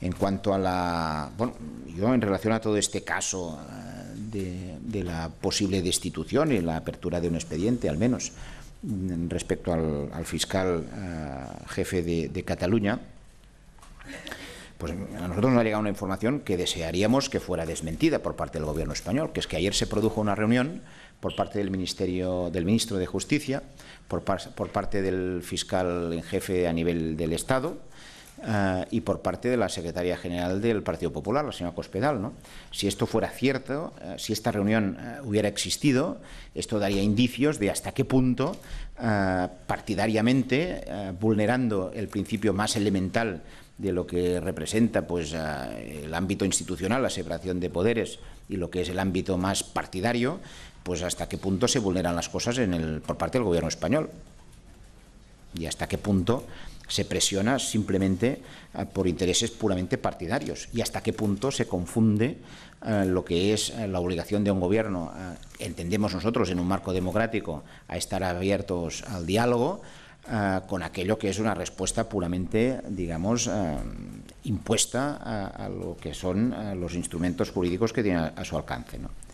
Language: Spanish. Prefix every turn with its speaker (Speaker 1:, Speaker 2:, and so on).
Speaker 1: En cuanto a la. Bueno, yo en relación a todo este caso eh, de, la posible destitución y la apertura de un expediente, al menos mm, respecto al, fiscal eh, jefe de, Cataluña, pues a nosotros nos ha llegado una información que desearíamos que fuera desmentida por parte del gobierno español, que es que ayer se produjo una reunión por parte del ministerio del ministro de Justicia, por, por parte del fiscal en jefe a nivel del Estado, eh, y por parte de la secretaria general del Partido Popular, la señora Cospedal. ¿no? Si esto fuera cierto, eh, si esta reunión eh, hubiera existido, esto daría indicios de hasta qué punto, partidariamente, vulnerando el principio más elemental de lo que representa pues, el ámbito institucional, la separación de poderes y lo que es el ámbito más partidario, pues hasta qué punto se vulneran las cosas en el, por parte del gobierno español y hasta qué punto se presiona simplemente eh, por intereses puramente partidarios y hasta qué punto se confunde eh, lo que es eh, la obligación de un gobierno, entendemos nosotros en un marco democrático, a estar abiertos al diálogo, con aquello que es una respuesta puramente, digamos, impuesta a, lo que son los instrumentos jurídicos que tiene a, a su alcance. ¿no?